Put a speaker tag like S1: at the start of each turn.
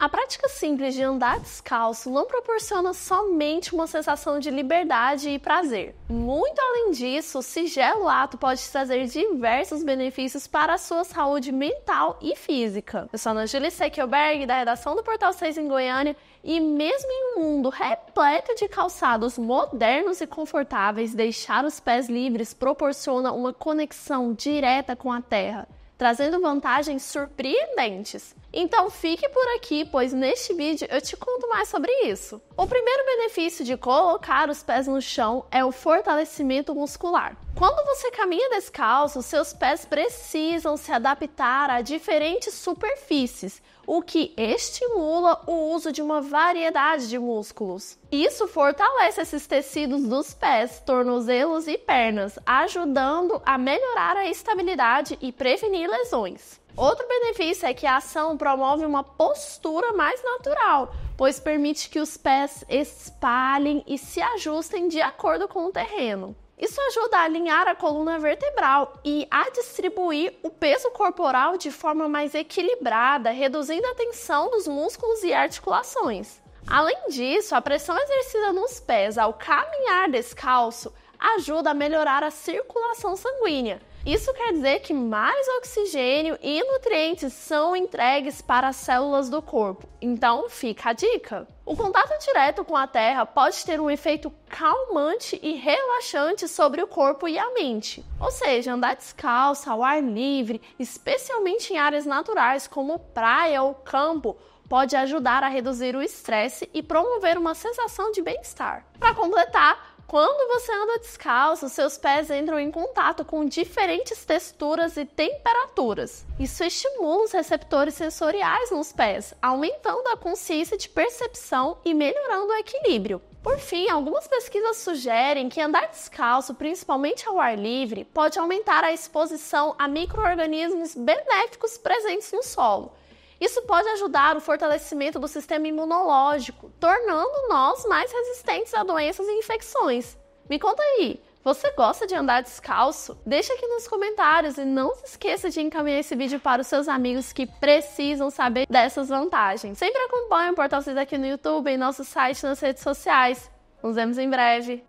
S1: A prática simples de andar descalço não proporciona somente uma sensação de liberdade e prazer. Muito além disso, o singelo ato pode trazer diversos benefícios para a sua saúde mental e física. Eu sou a Angela Seckelberg, da redação do Portal 6 em Goiânia, e mesmo em um mundo repleto de calçados modernos e confortáveis, deixar os pés livres proporciona uma conexão direta com a terra trazendo vantagens surpreendentes. Então fique por aqui, pois neste vídeo eu te conto mais sobre isso. O primeiro benefício de colocar os pés no chão é o fortalecimento muscular. Quando você caminha descalço, seus pés precisam se adaptar a diferentes superfícies, o que estimula o uso de uma variedade de músculos. Isso fortalece esses tecidos dos pés, tornozelos e pernas, ajudando a melhorar a estabilidade e prevenir lesões. Outro benefício é que a ação promove uma postura mais natural, pois permite que os pés espalhem e se ajustem de acordo com o terreno. Isso ajuda a alinhar a coluna vertebral e a distribuir o peso corporal de forma mais equilibrada, reduzindo a tensão dos músculos e articulações. Além disso, a pressão exercida nos pés ao caminhar descalço ajuda a melhorar a circulação sanguínea, isso quer dizer que mais oxigênio e nutrientes são entregues para as células do corpo. Então, fica a dica. O contato direto com a Terra pode ter um efeito calmante e relaxante sobre o corpo e a mente. Ou seja, andar descalço ao ar livre, especialmente em áreas naturais como praia ou campo, pode ajudar a reduzir o estresse e promover uma sensação de bem-estar. Para completar, quando você anda descalço, seus pés entram em contato com diferentes texturas e temperaturas. Isso estimula os receptores sensoriais nos pés, aumentando a consciência de percepção e melhorando o equilíbrio. Por fim, algumas pesquisas sugerem que andar descalço, principalmente ao ar livre, pode aumentar a exposição a micro-organismos benéficos presentes no solo isso pode ajudar o fortalecimento do sistema imunológico, tornando nós mais resistentes a doenças e infecções. Me conta aí, você gosta de andar descalço? Deixa aqui nos comentários e não se esqueça de encaminhar esse vídeo para os seus amigos que precisam saber dessas vantagens. Sempre acompanhe o Portal Cis aqui no YouTube, em nosso site e nas redes sociais. Nos vemos em breve.